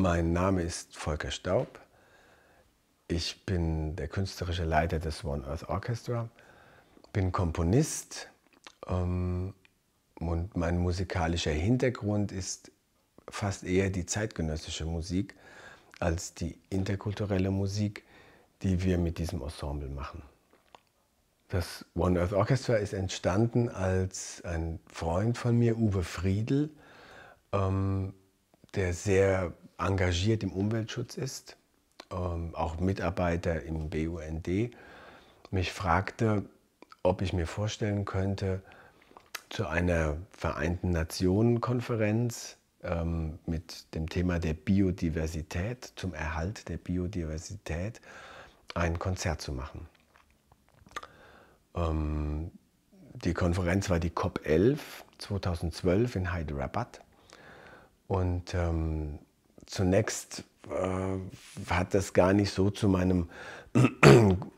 Mein Name ist Volker Staub. Ich bin der künstlerische Leiter des One Earth Orchestra, bin Komponist ähm, und mein musikalischer Hintergrund ist fast eher die zeitgenössische Musik als die interkulturelle Musik, die wir mit diesem Ensemble machen. Das One Earth Orchestra ist entstanden, als ein Freund von mir, Uwe Friedl, ähm, der sehr engagiert im Umweltschutz ist, ähm, auch Mitarbeiter im BUND, mich fragte, ob ich mir vorstellen könnte, zu einer Vereinten Nationen-Konferenz ähm, mit dem Thema der Biodiversität, zum Erhalt der Biodiversität, ein Konzert zu machen. Ähm, die Konferenz war die COP11 2012 in Hyderabad und ähm, zunächst äh, hat das gar nicht so zu meinem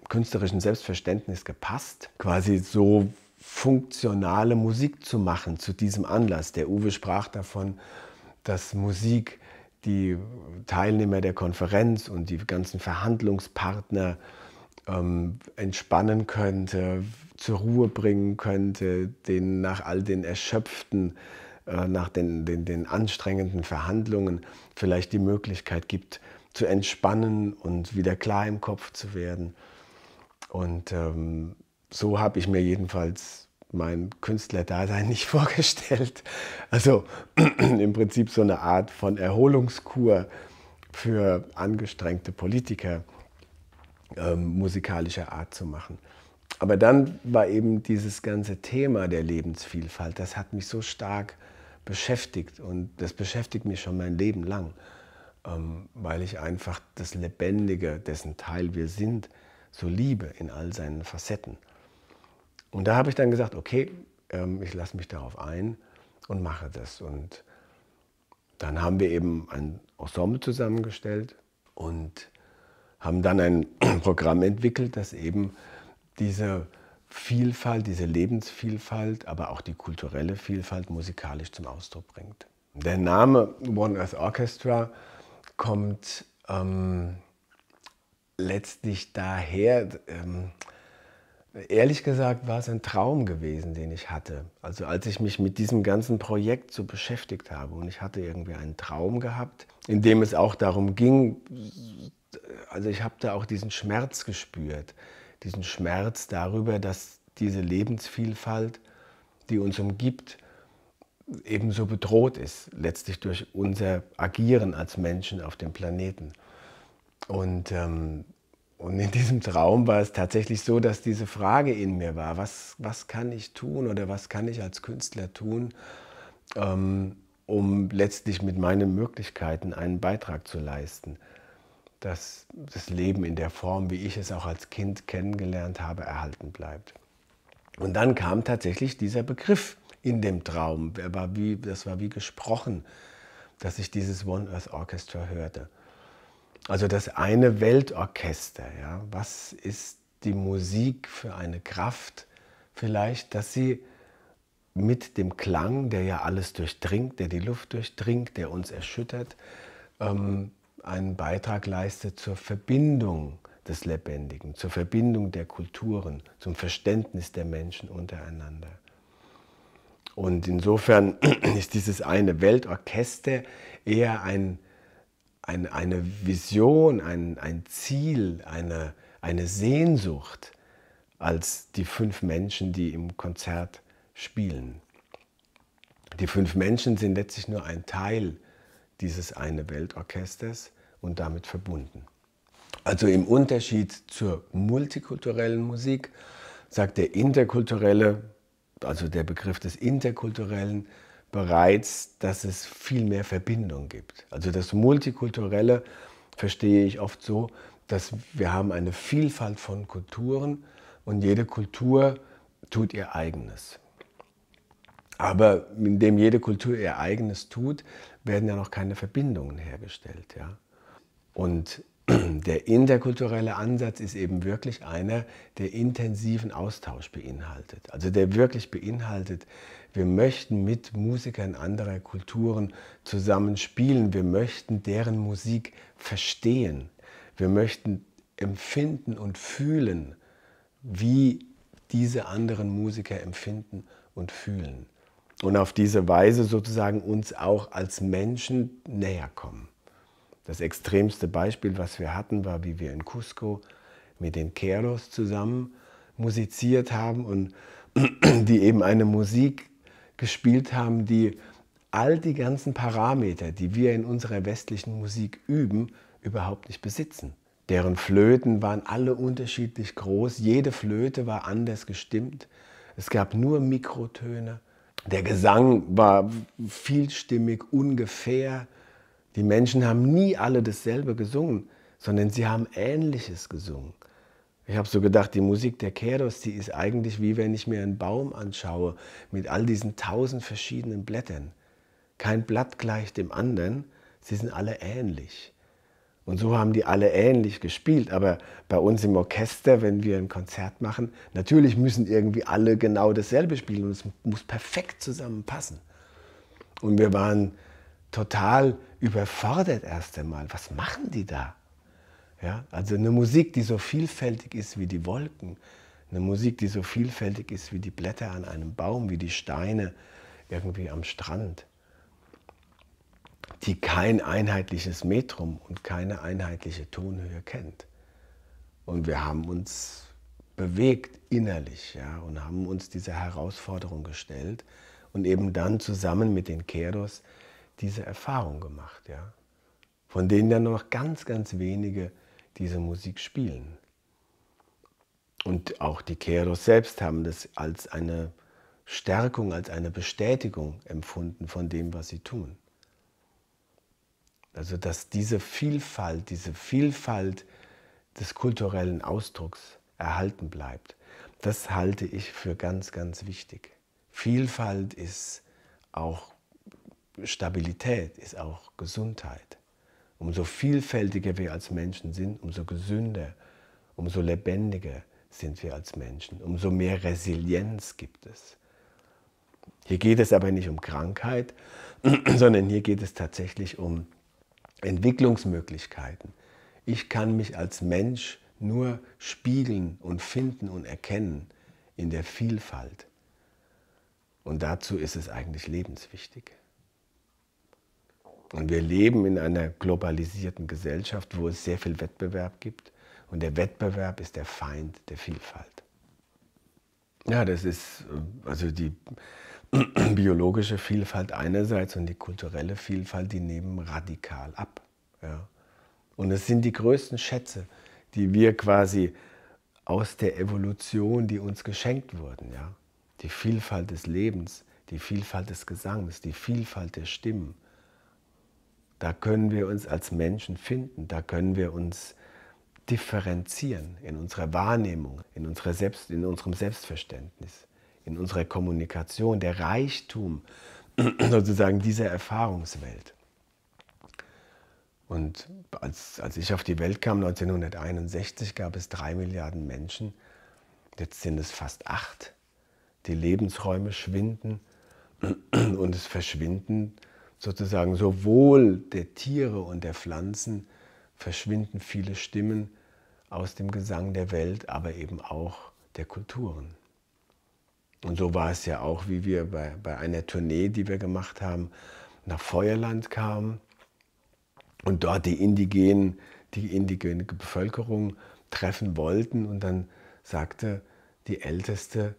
künstlerischen Selbstverständnis gepasst, quasi so funktionale Musik zu machen zu diesem Anlass. Der Uwe sprach davon, dass Musik die Teilnehmer der Konferenz und die ganzen Verhandlungspartner ähm, entspannen könnte, zur Ruhe bringen könnte, den nach all den erschöpften äh, nach den, den, den anstrengenden Verhandlungen vielleicht die Möglichkeit gibt, zu entspannen und wieder klar im Kopf zu werden. Und ähm, so habe ich mir jedenfalls mein Künstlerdasein nicht vorgestellt. Also im Prinzip so eine Art von Erholungskur für angestrengte Politiker ähm, musikalischer Art zu machen. Aber dann war eben dieses ganze Thema der Lebensvielfalt, das hat mich so stark beschäftigt und das beschäftigt mich schon mein Leben lang, ähm, weil ich einfach das Lebendige, dessen Teil wir sind, so liebe in all seinen Facetten. Und da habe ich dann gesagt, okay, ähm, ich lasse mich darauf ein und mache das. Und dann haben wir eben ein Ensemble zusammengestellt und haben dann ein Programm entwickelt, das eben diese Vielfalt, diese Lebensvielfalt, aber auch die kulturelle Vielfalt musikalisch zum Ausdruck bringt. Der Name One Earth Orchestra kommt ähm, letztlich daher, ähm, ehrlich gesagt war es ein Traum gewesen, den ich hatte. Also als ich mich mit diesem ganzen Projekt so beschäftigt habe und ich hatte irgendwie einen Traum gehabt, in dem es auch darum ging, also ich habe da auch diesen Schmerz gespürt, diesen Schmerz darüber, dass diese Lebensvielfalt, die uns umgibt, ebenso bedroht ist, letztlich durch unser Agieren als Menschen auf dem Planeten. Und, ähm, und in diesem Traum war es tatsächlich so, dass diese Frage in mir war, was, was kann ich tun oder was kann ich als Künstler tun, ähm, um letztlich mit meinen Möglichkeiten einen Beitrag zu leisten dass das Leben in der Form, wie ich es auch als Kind kennengelernt habe, erhalten bleibt. Und dann kam tatsächlich dieser Begriff in dem Traum. War wie, das war wie gesprochen, dass ich dieses One Earth Orchestra hörte. Also das eine Weltorchester. Ja? Was ist die Musik für eine Kraft? Vielleicht, dass sie mit dem Klang, der ja alles durchdringt, der die Luft durchdringt, der uns erschüttert, ähm, einen Beitrag leistet zur Verbindung des Lebendigen, zur Verbindung der Kulturen, zum Verständnis der Menschen untereinander. Und insofern ist dieses eine Weltorchester eher ein, ein, eine Vision, ein, ein Ziel, eine, eine Sehnsucht als die fünf Menschen, die im Konzert spielen. Die fünf Menschen sind letztlich nur ein Teil dieses eine Weltorchesters und damit verbunden. Also im Unterschied zur multikulturellen Musik sagt der interkulturelle, also der Begriff des interkulturellen, bereits, dass es viel mehr Verbindung gibt. Also das multikulturelle verstehe ich oft so, dass wir haben eine Vielfalt von Kulturen und jede Kultur tut ihr eigenes. Aber indem jede Kultur ihr eigenes tut, werden ja noch keine Verbindungen hergestellt. Ja? Und der interkulturelle Ansatz ist eben wirklich einer, der intensiven Austausch beinhaltet. Also der wirklich beinhaltet, wir möchten mit Musikern anderer Kulturen zusammen spielen, wir möchten deren Musik verstehen, wir möchten empfinden und fühlen, wie diese anderen Musiker empfinden und fühlen und auf diese Weise sozusagen uns auch als Menschen näher kommen. Das extremste Beispiel, was wir hatten, war, wie wir in Cusco mit den Keros zusammen musiziert haben und die eben eine Musik gespielt haben, die all die ganzen Parameter, die wir in unserer westlichen Musik üben, überhaupt nicht besitzen. Deren Flöten waren alle unterschiedlich groß, jede Flöte war anders gestimmt, es gab nur Mikrotöne der Gesang war vielstimmig, ungefähr. Die Menschen haben nie alle dasselbe gesungen, sondern sie haben Ähnliches gesungen. Ich habe so gedacht, die Musik der Keros, die ist eigentlich wie wenn ich mir einen Baum anschaue mit all diesen tausend verschiedenen Blättern. Kein Blatt gleicht dem anderen, sie sind alle ähnlich. Und so haben die alle ähnlich gespielt. Aber bei uns im Orchester, wenn wir ein Konzert machen, natürlich müssen irgendwie alle genau dasselbe spielen und es muss perfekt zusammenpassen. Und wir waren total überfordert erst einmal. Was machen die da? Ja, also eine Musik, die so vielfältig ist wie die Wolken, eine Musik, die so vielfältig ist wie die Blätter an einem Baum, wie die Steine irgendwie am Strand die kein einheitliches Metrum und keine einheitliche Tonhöhe kennt. Und wir haben uns bewegt innerlich ja, und haben uns dieser Herausforderung gestellt und eben dann zusammen mit den Keros diese Erfahrung gemacht, ja, von denen dann nur noch ganz, ganz wenige diese Musik spielen. Und auch die Keros selbst haben das als eine Stärkung, als eine Bestätigung empfunden von dem, was sie tun. Also dass diese Vielfalt, diese Vielfalt des kulturellen Ausdrucks erhalten bleibt, das halte ich für ganz, ganz wichtig. Vielfalt ist auch Stabilität, ist auch Gesundheit. Umso vielfältiger wir als Menschen sind, umso gesünder, umso lebendiger sind wir als Menschen, umso mehr Resilienz gibt es. Hier geht es aber nicht um Krankheit, sondern hier geht es tatsächlich um Entwicklungsmöglichkeiten. Ich kann mich als Mensch nur spiegeln und finden und erkennen in der Vielfalt. Und dazu ist es eigentlich lebenswichtig. Und wir leben in einer globalisierten Gesellschaft, wo es sehr viel Wettbewerb gibt. Und der Wettbewerb ist der Feind der Vielfalt. Ja, das ist, äh, also die, biologische Vielfalt einerseits und die kulturelle Vielfalt, die nehmen radikal ab. Ja. Und es sind die größten Schätze, die wir quasi aus der Evolution, die uns geschenkt wurden. Ja. Die Vielfalt des Lebens, die Vielfalt des Gesangs, die Vielfalt der Stimmen. Da können wir uns als Menschen finden, da können wir uns differenzieren in unserer Wahrnehmung, in, unserer Selbst, in unserem Selbstverständnis in unserer Kommunikation, der Reichtum sozusagen dieser Erfahrungswelt. Und als, als ich auf die Welt kam, 1961, gab es drei Milliarden Menschen. Jetzt sind es fast acht. Die Lebensräume schwinden und es verschwinden sozusagen sowohl der Tiere und der Pflanzen, verschwinden viele Stimmen aus dem Gesang der Welt, aber eben auch der Kulturen. Und so war es ja auch, wie wir bei, bei einer Tournee, die wir gemacht haben, nach Feuerland kamen und dort die indigenen, die indigene Bevölkerung treffen wollten. Und dann sagte die Älteste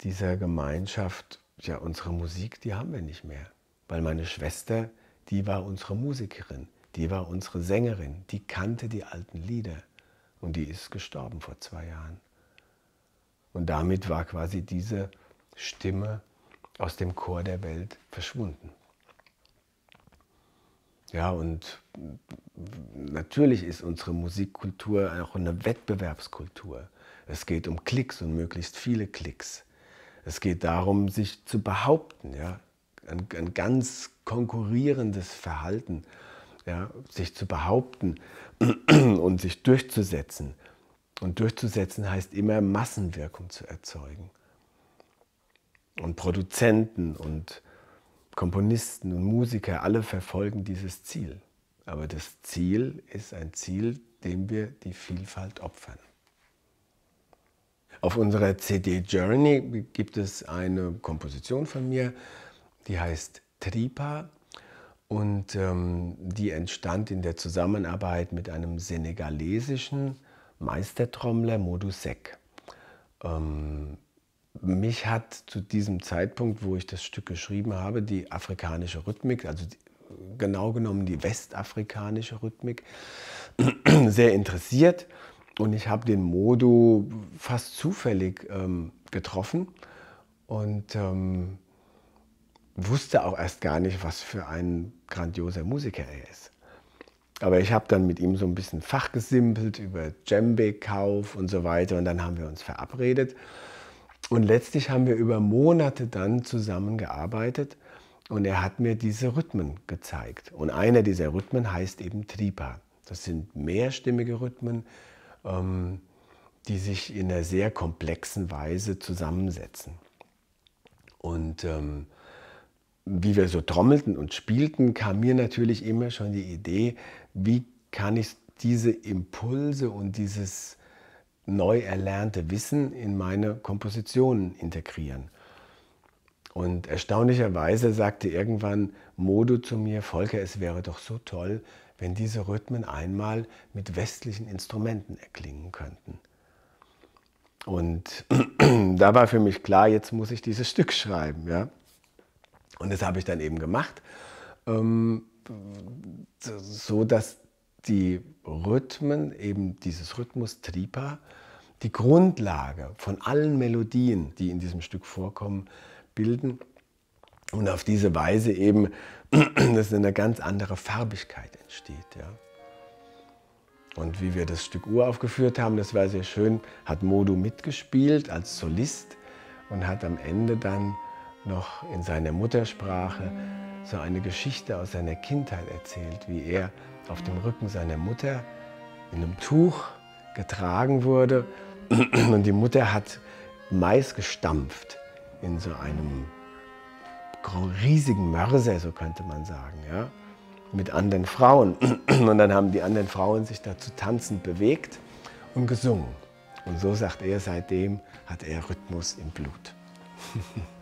dieser Gemeinschaft, ja, unsere Musik, die haben wir nicht mehr. Weil meine Schwester, die war unsere Musikerin, die war unsere Sängerin, die kannte die alten Lieder. Und die ist gestorben vor zwei Jahren. Und damit war quasi diese Stimme aus dem Chor der Welt verschwunden. Ja, und natürlich ist unsere Musikkultur auch eine Wettbewerbskultur. Es geht um Klicks und möglichst viele Klicks. Es geht darum, sich zu behaupten, ja, ein, ein ganz konkurrierendes Verhalten, ja, sich zu behaupten und sich durchzusetzen. Und durchzusetzen heißt immer Massenwirkung zu erzeugen. Und Produzenten und Komponisten und Musiker, alle verfolgen dieses Ziel. Aber das Ziel ist ein Ziel, dem wir die Vielfalt opfern. Auf unserer CD Journey gibt es eine Komposition von mir, die heißt Tripa und ähm, die entstand in der Zusammenarbeit mit einem senegalesischen Meistertrommler Modus Sek. Ähm, mich hat zu diesem Zeitpunkt, wo ich das Stück geschrieben habe, die afrikanische Rhythmik, also die, genau genommen die westafrikanische Rhythmik, sehr interessiert. Und ich habe den Modo fast zufällig ähm, getroffen und ähm, wusste auch erst gar nicht, was für ein grandioser Musiker er ist. Aber ich habe dann mit ihm so ein bisschen fachgesimpelt über Djembe-Kauf und so weiter. Und dann haben wir uns verabredet. Und letztlich haben wir über Monate dann zusammengearbeitet. Und er hat mir diese Rhythmen gezeigt. Und einer dieser Rhythmen heißt eben Tripa. Das sind mehrstimmige Rhythmen, ähm, die sich in einer sehr komplexen Weise zusammensetzen. Und ähm, wie wir so trommelten und spielten, kam mir natürlich immer schon die Idee, wie kann ich diese Impulse und dieses neu erlernte Wissen in meine Kompositionen integrieren. Und erstaunlicherweise sagte irgendwann Modo zu mir, Volker, es wäre doch so toll, wenn diese Rhythmen einmal mit westlichen Instrumenten erklingen könnten. Und da war für mich klar, jetzt muss ich dieses Stück schreiben. Ja? Und das habe ich dann eben gemacht, ähm, so dass die Rhythmen, eben dieses Rhythmus Tripa, die Grundlage von allen Melodien, die in diesem Stück vorkommen, bilden und auf diese Weise eben, dass eine ganz andere Farbigkeit entsteht. Ja. Und wie wir das Stück Uhr aufgeführt haben, das war sehr schön, hat Modu mitgespielt als Solist und hat am Ende dann noch in seiner Muttersprache so eine Geschichte aus seiner Kindheit erzählt, wie er auf dem Rücken seiner Mutter in einem Tuch getragen wurde und die Mutter hat Mais gestampft in so einem riesigen Mörser, so könnte man sagen, ja, mit anderen Frauen. Und dann haben die anderen Frauen sich dazu tanzend bewegt und gesungen. Und so sagt er, seitdem hat er Rhythmus im Blut.